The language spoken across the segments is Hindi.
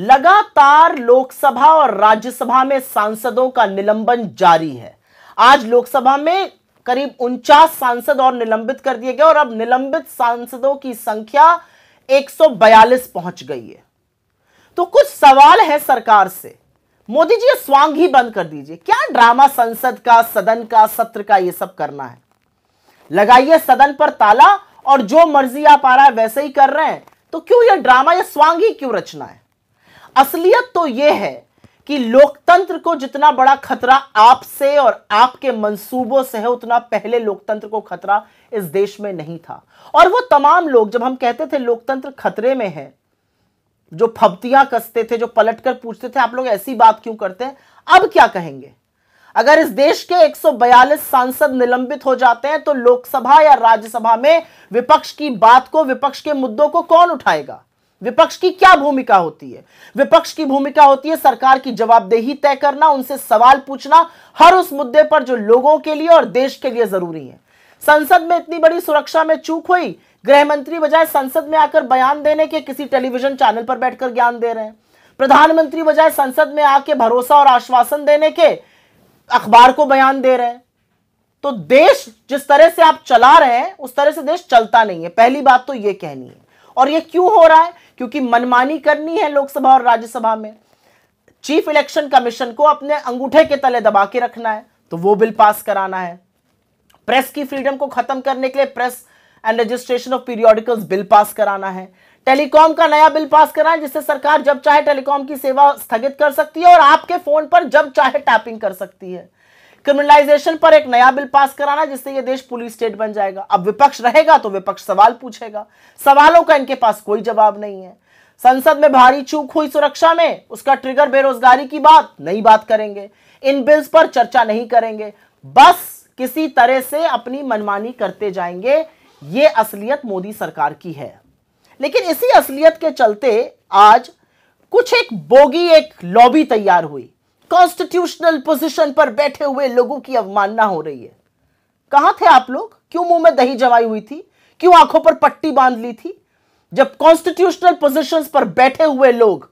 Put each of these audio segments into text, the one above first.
लगातार लोकसभा और राज्यसभा में सांसदों का निलंबन जारी है आज लोकसभा में करीब उनचास सांसद और निलंबित कर दिए गए और अब निलंबित सांसदों की संख्या 142 पहुंच गई है तो कुछ सवाल है सरकार से मोदी जी स्वांग ही बंद कर दीजिए क्या ड्रामा संसद का सदन का सत्र का ये सब करना है लगाइए सदन पर ताला और जो मर्जी आप आ रहा है वैसे ही कर रहे हैं तो क्यों ये ड्रामा ये स्वांग ही क्यों रचना है असलियत तो यह है कि लोकतंत्र को जितना बड़ा खतरा आपसे और आपके मंसूबों से है उतना पहले लोकतंत्र को खतरा इस देश में नहीं था और वो तमाम लोग जब हम कहते थे लोकतंत्र खतरे में है जो फबतियां कसते थे जो पलटकर पूछते थे आप लोग ऐसी बात क्यों करते हैं अब क्या कहेंगे अगर इस देश के 142 सांसद निलंबित हो जाते हैं तो लोकसभा या राज्यसभा में विपक्ष की बात को विपक्ष के मुद्दों को कौन उठाएगा विपक्ष की क्या भूमिका होती है विपक्ष की भूमिका होती है सरकार की जवाबदेही तय करना उनसे सवाल पूछना हर उस मुद्दे पर जो लोगों के लिए और देश के लिए जरूरी है संसद में इतनी बड़ी सुरक्षा में चूक हुई गृह मंत्री बजाय संसद में आकर बयान देने के किसी टेलीविजन चैनल पर बैठकर ज्ञान दे रहे हैं प्रधानमंत्री बजाय संसद में आके भरोसा और आश्वासन देने के अखबार को बयान दे रहे हैं तो देश जिस तरह से आप चला रहे हैं उस तरह से देश चलता नहीं है पहली बात तो यह कहनी है और ये क्यों हो रहा है क्योंकि मनमानी करनी है लोकसभा और राज्यसभा में चीफ इलेक्शन कमीशन को अपने अंगूठे के तले दबा के रखना है तो वो बिल पास कराना है प्रेस की फ्रीडम को खत्म करने के लिए press and registration of periodicals bill pass कराना है टेलीकॉम का नया बिल पास कराना जिससे सरकार जब चाहे टेलीकॉम की सेवा स्थगित कर सकती है और आपके फोन पर जब चाहे टैपिंग कर सकती है क्रिमिनलाइजेशन पर एक नया बिल पास कराना जिससे यह देश पुलिस स्टेट बन जाएगा अब विपक्ष रहेगा तो विपक्ष सवाल पूछेगा सवालों का इनके पास कोई जवाब नहीं है संसद में भारी चूक हुई सुरक्षा में उसका ट्रिगर बेरोजगारी की बात नहीं बात करेंगे इन बिल्स पर चर्चा नहीं करेंगे बस किसी तरह से अपनी मनमानी करते जाएंगे ये असलियत मोदी सरकार की है लेकिन इसी असलियत के चलते आज कुछ एक बोगी एक लॉबी तैयार हुई कॉन्स्टिट्यूशनल पोजीशन पर बैठे हुए लोगों की अवमानना हो रही है कहां थे आप लोग क्यों मुंह में दही जमाई हुई थी क्यों आंखों पर पट्टी बांध ली थी जब कॉन्स्टिट्यूशनल पोजीशंस पर बैठे हुए लोग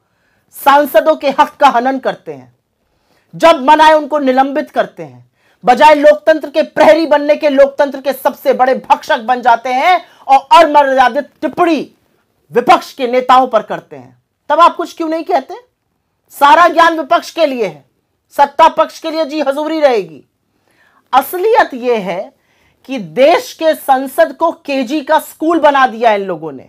सांसदों के हक का हनन करते हैं जब मनाए उनको निलंबित करते हैं बजाय लोकतंत्र के प्रहरी बनने के लोकतंत्र के सबसे बड़े भक्षक बन जाते हैं और अमर्यादित टिप्पणी विपक्ष के नेताओं पर करते हैं तब आप कुछ क्यों नहीं कहते सारा ज्ञान विपक्ष के लिए है सत्ता पक्ष के लिए जी हजूरी रहेगी असलियत यह है कि देश के संसद को केजी का स्कूल बना दिया इन लोगों ने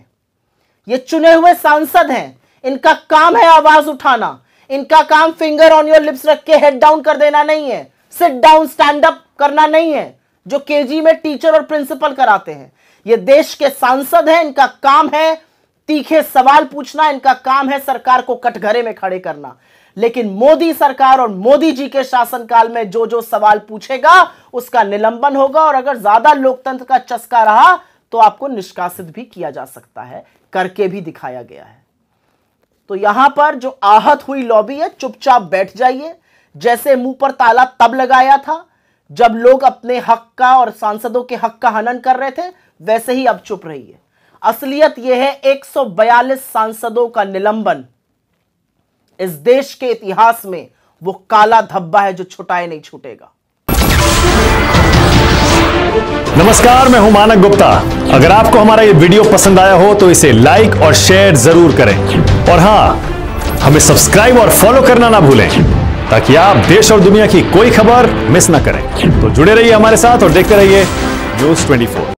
ये चुने हुए सांसद हैं इनका काम है आवाज उठाना इनका काम फिंगर ऑन योर लिप्स रख के हेड डाउन कर देना नहीं है सिट डाउन स्टैंड अप करना नहीं है जो केजी में टीचर और प्रिंसिपल कराते हैं ये देश के सांसद हैं इनका काम है तीखे सवाल पूछना इनका काम है सरकार को कटघरे में खड़े करना लेकिन मोदी सरकार और मोदी जी के शासनकाल में जो जो सवाल पूछेगा उसका निलंबन होगा और अगर ज्यादा लोकतंत्र का चस्का रहा तो आपको निष्कासित भी किया जा सकता है करके भी दिखाया गया है तो यहां पर जो आहत हुई लॉबी है चुपचाप बैठ जाइए जैसे मुंह पर ताला तब लगाया था जब लोग अपने हक का और सांसदों के हक का हनन कर रहे थे वैसे ही अब चुप रहिए असलियत यह है 142 सांसदों का निलंबन इस देश के इतिहास में वो काला धब्बा है जो छुटाए नहीं छूटेगा नमस्कार मैं हूं मानक गुप्ता अगर आपको हमारा ये वीडियो पसंद आया हो तो इसे लाइक और शेयर जरूर करें और हां हमें सब्सक्राइब और फॉलो करना ना भूलें ताकि आप देश और दुनिया की कोई खबर मिस ना करें तो जुड़े रहिए हमारे साथ और देखते रहिए न्यूज ट्वेंटी